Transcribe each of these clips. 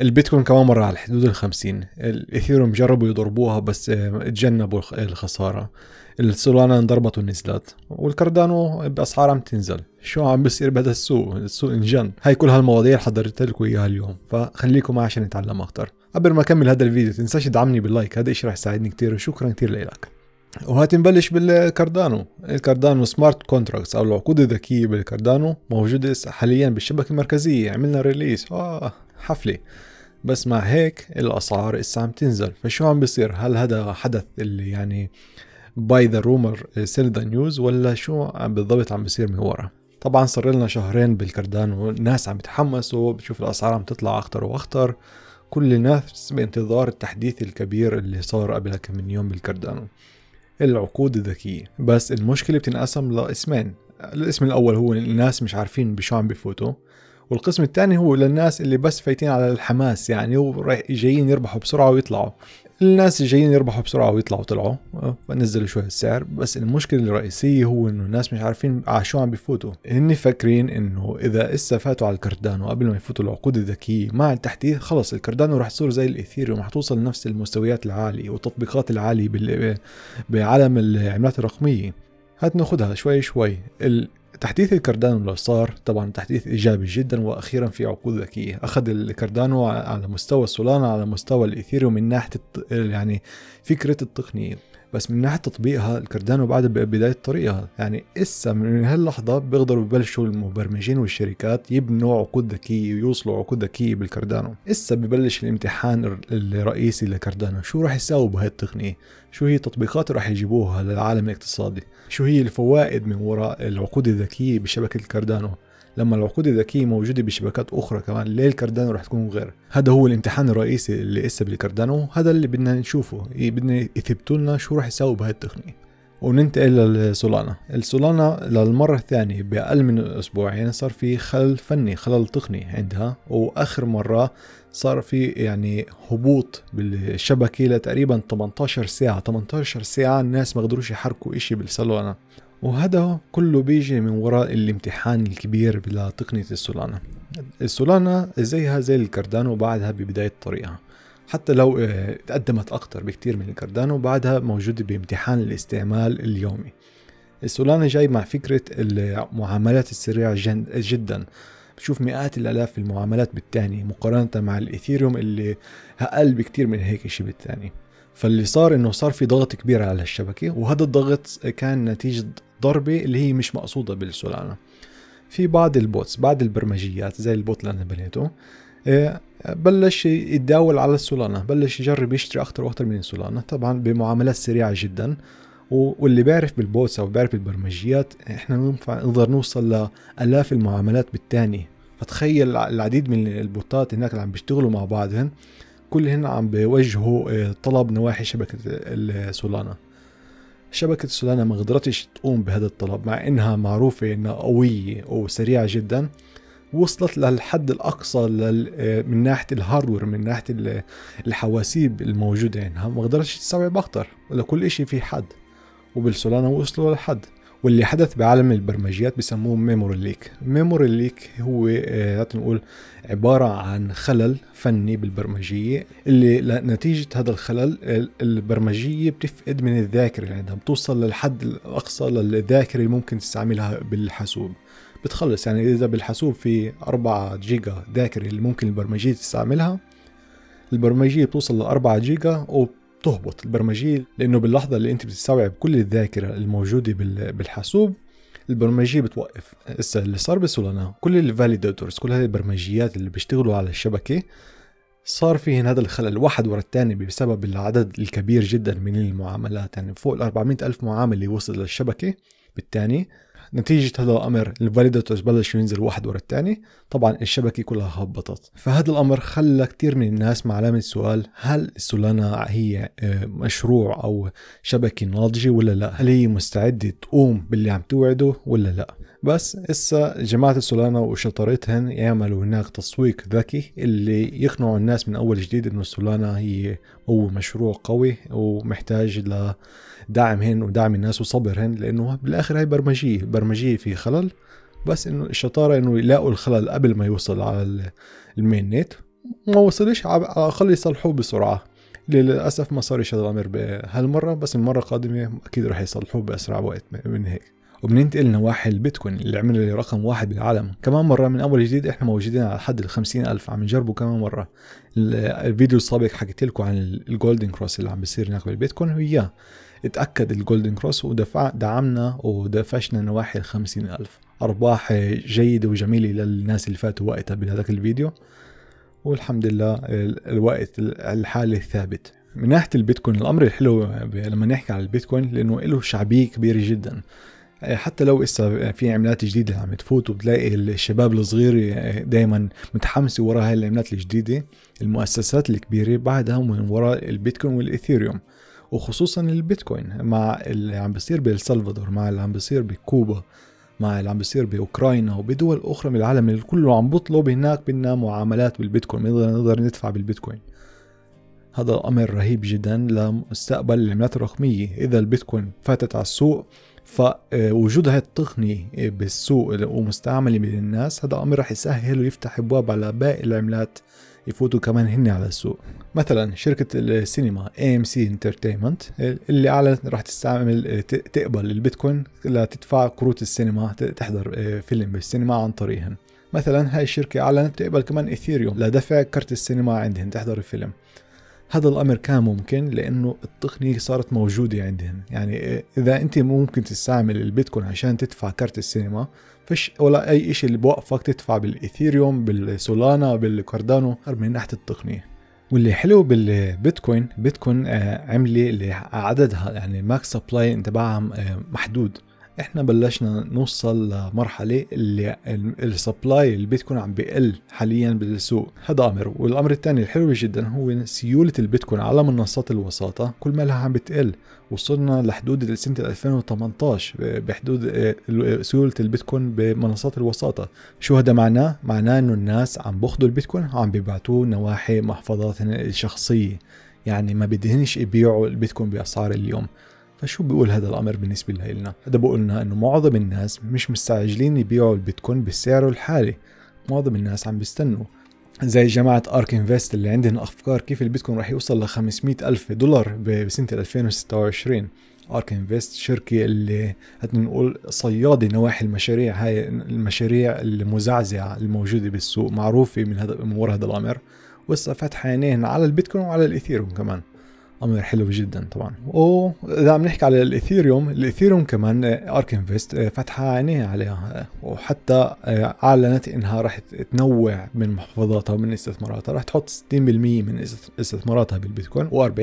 البيتكوين كمان مرة على حدود ال 50 الاثيروم جربوا يضربوها بس آه، اتجنبوا الخسارة السولانا انضربت ونزلت والكاردانو باسعار عم تنزل شو عم بيصير بهذا السوق السوق انجن هاي كل هالمواضيع اللي حضرت لكم اياها اليوم فخليكم معي عشان نتعلم اكثر قبل ما اكمل هذا الفيديو تنساش تدعمني باللايك هذا الشيء رح يساعدني كثير وشكرا كثير لك نبلش بالكاردانو الكاردانو سمارت كونتراكتس او العقود الذكيه بالكاردانو موجوده حاليا بالشبكه المركزيه عملنا ريليس آه حفله بس مع هيك الاسعار اسا عم تنزل فشو عم بيصير هل هذا حدث اللي يعني باي ذا رومر سيل ذا نيوز ولا شو بالضبط عم بيصير من ورا طبعا صار لنا شهرين بالكردانو الناس عم بتحمسوا بتشوف الاسعار عم تطلع اخطر واخطر كل الناس بانتظار التحديث الكبير اللي صار قبل كم من يوم بالكردانو العقود الذكية بس المشكلة بتنقسم لاسمين الاسم الأول هو الناس مش عارفين بشو عم بفوتوا والقسم الثاني هو للناس اللي بس فايتين على الحماس يعني جايين يربحوا بسرعه ويطلعوا الناس اللي جايين يربحوا بسرعه ويطلعوا طلعوا فنزلوا أه، شوي السعر بس المشكله الرئيسيه هو انه الناس مش عارفين على شو عم بفوتوا هن فاكرين انه اذا اسا فاتوا على الكردانو قبل ما يفوتوا العقود الذكيه مع التحديث خلص الكردانو رح تصير زي الايثيريوم رح توصل لنفس المستويات العاليه والتطبيقات العاليه بعالم العملات الرقميه هات ناخذها شوي شوي تحديث الكاردانو لو صار طبعا تحديث ايجابي جدا واخيرا في عقود ذكيه اخذ الكاردانو على مستوى السولانا على مستوى الايثيريوم من ناحيه يعني فكره التقنيه بس من ناحيه تطبيقها الكردانو بعدها ببدايه طريقها يعني اسا من هاللحظه بيقدروا ببلشوا المبرمجين والشركات يبنوا عقود ذكيه ويوصلوا عقود ذكيه بالكردانو اسا ببلش الامتحان الرئيسي لكردانو شو راح يساووا بهاي التقنيه شو هي التطبيقات اللي راح يجيبوها للعالم الاقتصادي شو هي الفوائد من وراء العقود الذكيه بشبكه الكردانو لما العقود الذكيه موجوده بشبكات اخرى كمان ليه الكاردانو رح تكون غير هذا هو الامتحان الرئيسي اللي هسه بالكاردانو هذا اللي بدنا نشوفه بدنا يثبتوا لنا شو رح يساوي بهاي التقنيه وننتقل للسولانا السولانا للمرة الثانية بأقل من أسبوعين يعني صار في خلل فني خلل تقني عندها وآخر مرة صار في يعني هبوط بالشبكة لتقريبا 18 ساعة 18 ساعة الناس ما قدروش يحركوا إشي بالسولانا وهذا كله بيجي من وراء الامتحان الكبير لتقنية السولانا السولانا زيها زي الكاردانو بعدها ببداية طريقها حتى لو آه، تقدمت أكتر بكتير من الكاردانو بعدها موجودة بامتحان الاستعمال اليومي السولانا جاي مع فكرة المعاملات السريعة جدا بشوف مئات الالاف المعاملات بالتاني مقارنة مع الايثيريوم اللي اقل بكتير من هيك شيء بالتاني فاللي صار انه صار في ضغط كبير على الشبكه وهذا الضغط كان نتيجه ضربه اللي هي مش مقصوده بالسولانا في بعض البوتس بعض البرمجيات زي البوت اللي انا بنيته آه، بلش يتداول على السولانا بلش يجرب يشتري اكثر واكثر من السولانا طبعا بمعاملات سريعه جدا واللي بيعرف بالبوتس او بيعرف بالبرمجيات احنا بنفع نقدر نوصل لالاف المعاملات بالتانية فتخيل العديد من البوتات هناك اللي عم بيشتغلوا مع بعضهم كلهن عم بيوجهوا آه، طلب نواحي شبكة السولانا شبكة سولانا ما قدرتش تقوم بهذا الطلب مع انها معروفة انها قوية وسريعة جدا وصلت للحد الاقصى آه، من ناحيه الهاردوير من ناحيه الحواسيب الموجوده انها ما قدرتش تستوعب اكتر لكل شيء في حد وبالسولانا وصلوا للحد واللي حدث بعالم البرمجيات بسموه ميموري ليك ميموري ليك هو آه نقول عبارة عن خلل فني بالبرمجية اللي نتيجة هذا الخلل البرمجية بتفقد من الذاكرة يعني عندها بتوصل للحد الأقصى للذاكرة اللي ممكن تستعملها بالحاسوب بتخلص يعني إذا بالحاسوب في 4 جيجا ذاكرة اللي ممكن البرمجية تستعملها البرمجية بتوصل ل 4 جيجا بتهبط البرمجيه لانه باللحظه اللي انت بتستوعب كل الذاكره الموجوده بالحاسوب البرمجيه بتوقف هسه اللي صار بسولانا كل الفاليديتورز كل هذه البرمجيات اللي بيشتغلوا على الشبكه صار في هذا الخلل واحد ورا الثاني بسبب العدد الكبير جدا من المعاملات يعني فوق ال 400 ألف معاملة وصل للشبكة بالتاني نتيجة هذا الأمر الفاليديتورز بلشوا ينزل واحد ورا الثاني طبعا الشبكة كلها هبطت فهذا الأمر خلى كثير من الناس مع علامة سؤال هل سولانا هي آه، مشروع أو شبكة ناضجة ولا لا هل هي مستعدة تقوم باللي عم توعده ولا لا بس إسا جماعة السولانا وشطارتهن يعملوا هناك تسويق ذكي اللي يقنعوا الناس من أول جديد إنه السولانا هي هو مشروع قوي ومحتاج لدعمهن ودعم الناس وصبرهن لأنه بالآخر هي برمجية برمجية في خلل بس إنه الشطارة إنه يلاقوا الخلل قبل ما يوصل على المين نت ما وصلش على الأقل يصلحوه بسرعة للأسف ما صار هذا الأمر بهالمرة بس المرة القادمة أكيد رح يصلحوه بأسرع وقت من هيك وبننتقل لنواحي البيتكوين اللي عمل رقم واحد بالعالم كمان مرة من أول جديد إحنا موجودين على حد ال ألف عم نجربه كمان مرة الفيديو السابق حكيت لكم عن الجولدن كروس اللي عم بيصير هناك بالبيتكوين وياه اتأكد الجولدن كروس ودفع دعمنا ودفشنا نواحي ال ألف أرباح جيدة وجميلة للناس اللي فاتوا وقتها بهذاك الفيديو والحمد لله الوقت الحالي ثابت من ناحيه البيتكوين الامر الحلو لما نحكي على البيتكوين لانه له شعبيه كبيره جدا آه، حتى لو اسا في عملات جديده عم تفوت وبتلاقي الشباب الصغير آه، دائما متحمس ورا هاي العملات الجديده المؤسسات الكبيره بعدها من وراء البيتكوين والاثيريوم وخصوصا البيتكوين مع اللي عم بيصير بالسلفادور مع اللي عم بيصير بكوبا مع اللي عم بيصير باوكرانيا وبدول اخرى من العالم اللي كله عم بطلب هناك بدنا معاملات بالبيتكوين بنقدر نقدر ندفع بالبيتكوين هذا امر رهيب جدا لمستقبل العملات الرقميه اذا البيتكوين فاتت على السوق فوجود هاي التقنية بالسوق ومستعملة بين الناس هذا أمر رح يسهل ويفتح أبواب على باقي العملات يفوتوا كمان هن على السوق مثلا شركة السينما AMC Entertainment اللي أعلنت رح تستعمل تقبل البيتكوين لتدفع كروت السينما تحضر آه، فيلم بالسينما عن طريقهم مثلا هاي الشركة أعلنت تقبل كمان إثيريوم لدفع كرت السينما عندهم تحضر الفيلم هذا الامر كان ممكن لانه التقنيه صارت موجوده عندهم يعني اذا انت ممكن تستعمل البيتكوين عشان تدفع كارت السينما فش ولا اي شيء اللي بوقفك تدفع بالايثيريوم بالسولانا بالكاردانو غير من ناحيه التقنيه واللي حلو بالبيتكوين بيتكوين آه، عمله اللي عددها يعني ماكس سبلاي تبعها محدود احنا بلشنا نوصل لمرحله اللي السبلاي البيتكوين عم بيقل حاليا بالسوق هذا امر والامر الثاني الحلو جدا هو سيوله البيتكوين على منصات الوساطه كل ما لها عم بتقل وصلنا لحدود سنه 2018 بحدود آه، سيوله البيتكوين بمنصات الوساطه شو هذا معناه معناه انه الناس عم باخذوا البيتكوين وعم بيبعتوه نواحي محفظاتهم الشخصيه يعني ما بدهنش يبيعوا البيتكوين باسعار اليوم فشو بيقول هذا الامر بالنسبه لنا هذا بيقول لنا انه معظم الناس مش مستعجلين يبيعوا البيتكوين بسعره الحالي معظم الناس عم بيستنوا زي جماعة ارك انفست اللي عندهم افكار كيف البيتكوين رح يوصل ل 500 الف دولار بسنة 2026 ارك انفست شركة اللي هتنقول نقول صيادة نواحي المشاريع هاي المشاريع المزعزعة الموجودة بالسوق معروفة من هذا من هذا الامر وهسه فاتحة عينيهن على البيتكوين وعلى الاثيروم كمان امر حلو جدا طبعا واذا عم نحكي على الايثيريوم الايثيريوم كمان ارك انفست آه، فتحها عينيها عليها آه، وحتى آه، اعلنت انها رح تنوع من محفظاتها من استثماراتها رح تحط 60% من استثماراتها بالبيتكوين و40%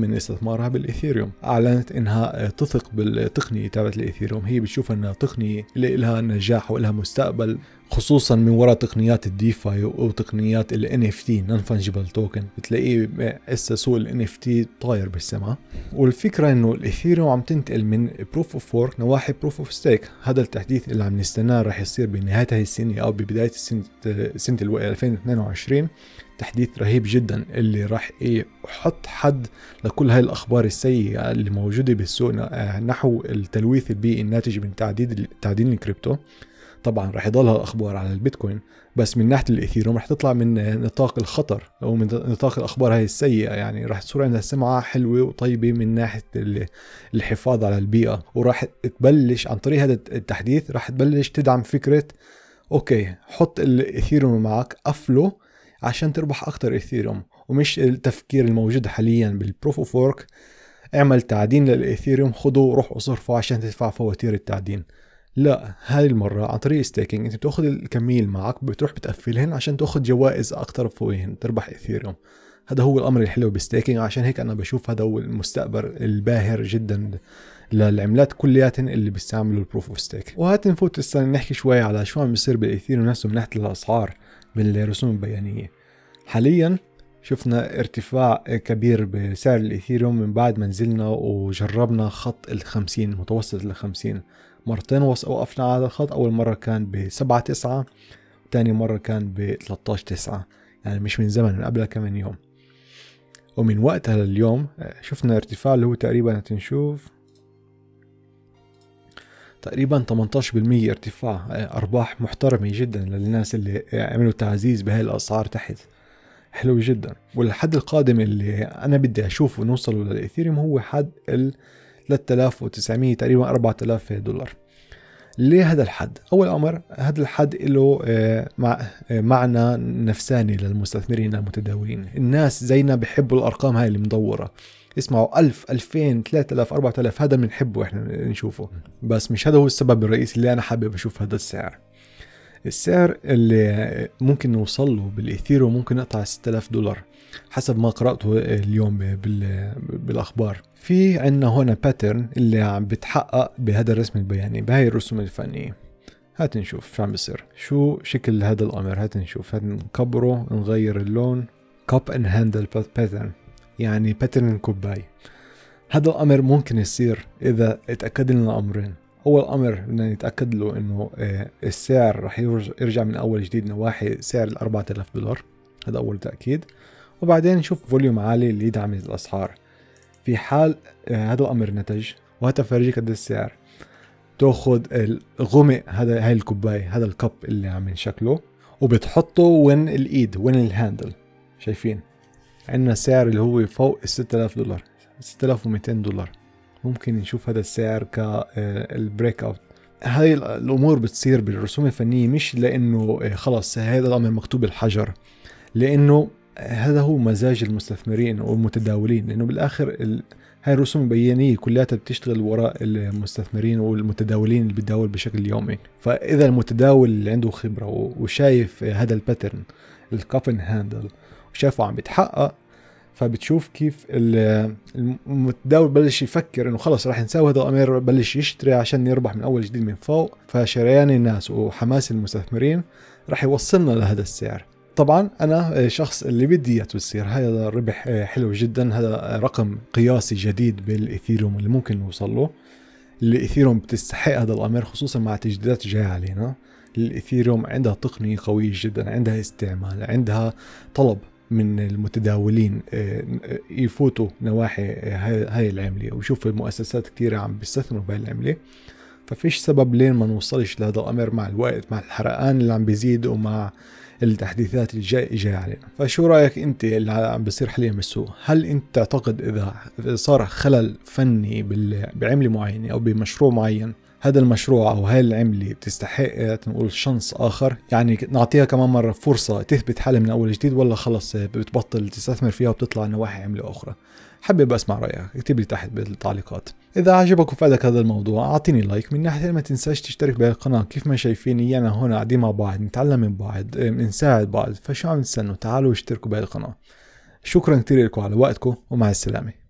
من استثمارها بالايثيريوم اعلنت انها تثق بالتقنيه تبعت الايثيريوم هي بتشوف انها تقنيه اللي لها نجاح ولها مستقبل خصوصا من وراء تقنيات الديفاي وتقنيات ال NFT نون فانجبل توكن بتلاقيه هسه سوق ال NFT طاير بالسماء والفكره انه الايثيريوم عم تنتقل من بروف اوف ورك نواحي بروف اوف ستيك هذا التحديث اللي عم نستناه راح يصير بنهايه هاي السنه او ببدايه السنه سنه 2022 تحديث رهيب جدا اللي راح يحط حد لكل هاي الاخبار السيئه اللي موجوده بالسوق نحو التلويث البيئي الناتج من تعديل تعديل الكريبتو طبعا رح يضلها الاخبار عن البيتكوين بس من ناحيه الايثيروم رح تطلع من نطاق الخطر او من نطاق الاخبار هاي السيئه يعني رح تصير عندها سمعه حلوه وطيبه من ناحيه الحفاظ على البيئه وراح تبلش عن طريق هذا التحديث رح تبلش تدعم فكره اوكي حط الايثيروم معك قفله عشان تربح اكثر ايثيروم ومش التفكير الموجود حاليا بالبروف اوف ورك اعمل تعدين للايثيريوم خذه وروح اصرفه عشان تدفع فواتير التعدين لا هاي المرة عن طريق ستيكينج انت بتاخذ الكمية اللي معك بتروح بتقفلهن عشان تاخذ جوائز اكثر فوقهن تربح اثيريوم هذا هو الامر الحلو بالستيكينج عشان هيك انا بشوف هذا هو المستقبل الباهر جدا للعملات كلياتهم اللي بيستعملوا البروف اوف ستيك وهات نفوت هسه نحكي شوي على شو عم بيصير بالاثيريوم نفسه من ناحيه الاسعار بالرسوم البيانيه حاليا شفنا ارتفاع كبير بسعر الاثيريوم من بعد ما نزلنا وجربنا خط ال 50 متوسط ال 50 مرتين وقفنا على الخط أول مرة كان بسبعة تسعة ثاني مرة كان ب 13 تسعة يعني مش من زمن من قبلها كمان يوم ومن وقتها لليوم آه، شفنا ارتفاع اللي هو تقريبا تنشوف تقريبا 18% ارتفاع آه، ارباح محترمه جدا للناس اللي عملوا تعزيز بهاي الاسعار تحت حلو جدا والحد القادم اللي انا بدي اشوفه نوصل للايثيريوم هو حد ال 3900 تقريبا 4000 دولار ليه هذا الحد؟ أول أمر هذا الحد له آه، آه، معنى نفساني للمستثمرين المتداولين الناس زينا بحبوا الأرقام هاي المدورة اسمعوا 1000 2000 3000 4000 هذا بنحبه احنا نشوفه بس مش هذا هو السبب الرئيسي اللي انا حابب اشوف هذا السعر السعر اللي ممكن نوصل له بالايثيرو ممكن نقطع 6000 دولار حسب ما قرأته اليوم بالأخبار في عندنا هنا باترن اللي عم بتحقق بهذا الرسم البياني بهاي الرسوم الفنية هات نشوف شو عم بصير شو شكل هذا الأمر هات نشوف هات نكبره نغير اللون كاب اند هاندل باترن يعني باترن كوباي هذا الأمر ممكن يصير إذا اتأكدنا من الأمرين أول أمر بدنا نتأكد له إنه آه، السعر رح يرجع من أول جديد نواحي سعر ال 4000 دولار هذا أول تأكيد وبعدين نشوف فوليوم عالي اللي يدعم الأسعار في حال آه، هذا الأمر نتج وهذا فرجيك قد السعر تاخذ الغمق هذا هاي الكوباية هذا الكب اللي عم نشكله وبتحطه وين الايد وين الهاندل شايفين عندنا سعر اللي هو فوق ال 6000 دولار 6200 دولار ممكن نشوف هذا السعر كالبريك اوت آه، هاي الامور بتصير بالرسوم الفنيه مش لانه آه، خلص هذا الامر مكتوب الحجر لانه هذا هو مزاج المستثمرين والمتداولين لانه بالاخر ال... هاي الرسوم البيانية كلها بتشتغل وراء المستثمرين والمتداولين اللي بتداول بشكل يومي فإذا المتداول اللي عنده خبرة وشايف هذا الباترن الكافن هاندل وشافه عم بيتحقق فبتشوف كيف المتداول بلش يفكر انه خلص راح نساوي هذا الامر بلش يشتري عشان يربح من اول جديد من فوق فشريان الناس وحماس المستثمرين راح يوصلنا لهذا السعر طبعا انا آه، شخص اللي بدي اياه تصير هذا الربح آه، حلو جدا هذا رقم قياسي جديد بالايثيروم اللي ممكن نوصل له الايثيروم بتستحق هذا الامر خصوصا مع تجديدات جايه علينا الايثيروم عندها تقنيه قويه جدا عندها استعمال عندها طلب من المتداولين آه، يفوتوا نواحي هاي العمله وشوفوا المؤسسات كثيره عم بيستثمروا بهاي العمله ففيش سبب لين ما نوصلش لهذا الامر مع الوقت مع الحرقان اللي عم بيزيد ومع التحديثات الجايه علينا فشو رايك انت اللي عم بيصير حاليا بالسوق هل انت تعتقد اذا صار خلل فني بعمله معينه او بمشروع معين هذا المشروع او هاي العمله بتستحق تنقول شانس اخر يعني نعطيها كمان مره فرصه تثبت حالها من اول جديد ولا خلص بتبطل تستثمر فيها وبتطلع نواحي عمله اخرى حابب اسمع رايك اكتب لي تحت بالتعليقات اذا عجبك وفادك هذا الموضوع اعطيني لايك من ناحيه ما تنساش تشترك بالقناه كيف ما شايفيني انا هون قاعدين مع بعض نتعلم من بعض نساعد بعض فشو عم تستنوا تعالوا اشتركوا بالقناه شكرا كثير لكم على وقتكم ومع السلامه